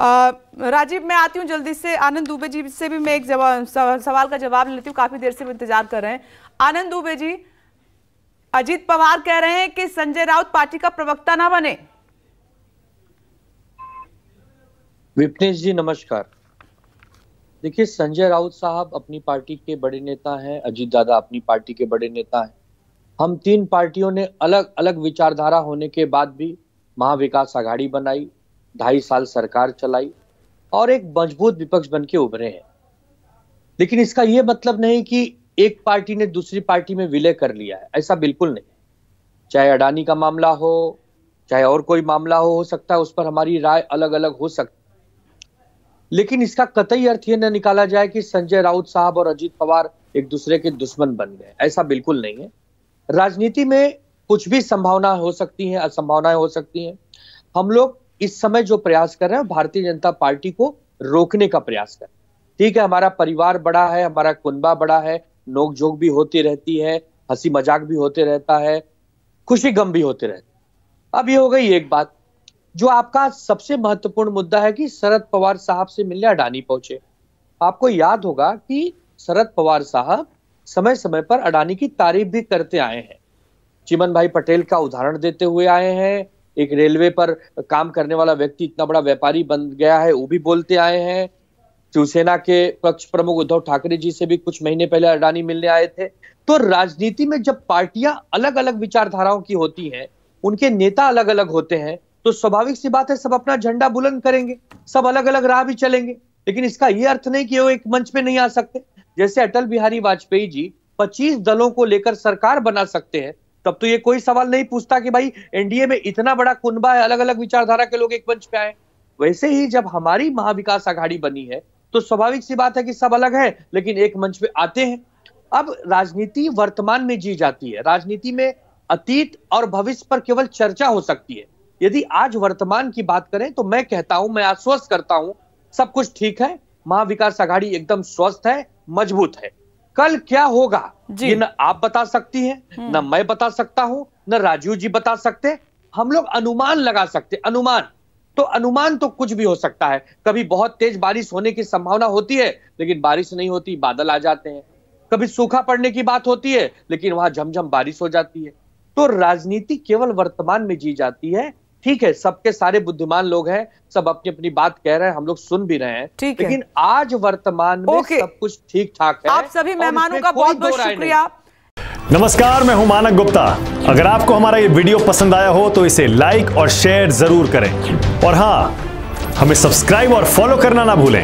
राजीव मैं आती हूँ जल्दी से आनंद दुबे जी से भी मैं एक सवाल का जवाब लेती हूँ काफ़ी देर से इंतजार कर रहे हैं आनंद दुबे जी अजीत पवार कह रहे हैं कि संजय राउत पार्टी का प्रवक्ता ना बने विपनेश जी नमस्कार देखिए संजय राउत साहब अपनी पार्टी के बड़े नेता हैं अजीत दादा अपनी पार्टी के बड़े नेता हैं हम तीन पार्टियों ने अलग अलग विचारधारा होने के बाद भी महाविकास आघाड़ी बनाई ढाई साल सरकार चलाई और एक मजबूत विपक्ष बन के उभरे हैं लेकिन इसका यह मतलब नहीं कि एक पार्टी ने दूसरी पार्टी में विलय कर लिया है ऐसा बिल्कुल नहीं चाहे अडानी का मामला हो चाहे और कोई मामला हो हो सकता है उस पर हमारी राय अलग अलग हो सकती लेकिन इसका कतई अर्थ यह निकाला जाए कि संजय राउत साहब और अजीत पवार एक दूसरे के दुश्मन बन गए ऐसा बिल्कुल नहीं है राजनीति में कुछ भी संभावना हो सकती है असंभावनाएं हो सकती हैं हम लोग इस समय जो प्रयास कर रहे हैं भारतीय जनता पार्टी को रोकने का प्रयास कर ठीक है हमारा परिवार बड़ा है हमारा कुनबा बड़ा है नोकझोंक भी होती रहती है हंसी मजाक भी होते रहता है खुशी गम भी होते रहते अब ये हो गई एक बात जो आपका सबसे महत्वपूर्ण मुद्दा है कि शरद पवार साहब से मिलने अडानी पहुंचे आपको याद होगा कि शरद पवार साहब समय समय पर अडानी की तारीफ भी करते आए हैं चिमन भाई पटेल का उदाहरण देते हुए आए हैं एक रेलवे पर काम करने वाला व्यक्ति इतना बड़ा व्यापारी बन गया है वो भी बोलते आए हैं शिवसेना के पक्ष प्रमुख उद्धव ठाकरे जी से भी कुछ महीने पहले अडानी मिलने आए थे तो राजनीति में जब पार्टियां अलग अलग विचारधाराओं की होती हैं उनके नेता अलग अलग होते हैं तो स्वाभाविक सी बात है सब अपना झंडा बुलंद करेंगे सब अलग अलग राह भी चलेंगे लेकिन इसका ये अर्थ नहीं कि वो एक मंच पे नहीं आ सकते जैसे अटल बिहारी वाजपेयी जी 25 दलों को लेकर सरकार बना सकते हैं तब तो ये कोई सवाल नहीं पूछता कि भाई एनडीए में इतना बड़ा कुनबा है अलग अलग विचारधारा के लोग एक मंच पे आए वैसे ही जब हमारी महाविकास आघाड़ी बनी है तो स्वाभाविक सी बात है कि सब अलग है लेकिन एक मंच पे आते हैं अब राजनीति वर्तमान में जी जाती है राजनीति में अतीत और भविष्य पर केवल चर्चा हो सकती है यदि आज वर्तमान की बात करें तो मैं कहता हूं मैं आश्वस्त करता हूं सब कुछ ठीक है महाविकास आघाड़ी एकदम स्वस्थ है मजबूत है कल क्या होगा ये न आप बता सकती हैं हम्म। न मैं बता सकता हूं न राजीव जी बता सकते हम लोग अनुमान लगा सकते अनुमान तो अनुमान तो कुछ भी हो सकता है कभी बहुत तेज बारिश होने की संभावना होती है लेकिन बारिश नहीं होती बादल आ जाते हैं कभी सूखा पड़ने की बात होती है लेकिन वहां झमझम बारिश हो जाती है तो राजनीति केवल वर्तमान में जी जाती है ठीक है सबके सारे बुद्धिमान लोग हैं सब अपनी अपनी बात कह रहे हैं हम लोग सुन भी रहे हैं ठीक लेकिन है। आज वर्तमान में सब कुछ ठीक ठाक है आप सभी मेहमानों का बहुत बहुत शुक्रिया नमस्कार मैं हूं मानक गुप्ता अगर आपको हमारा ये वीडियो पसंद आया हो तो इसे लाइक और शेयर जरूर करें और हाँ हमें सब्सक्राइब और फॉलो करना ना भूलें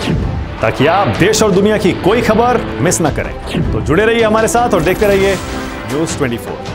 ताकि आप देश और दुनिया की कोई खबर मिस ना करें तो जुड़े रहिए हमारे साथ और देखते रहिए न्यूज ट्वेंटी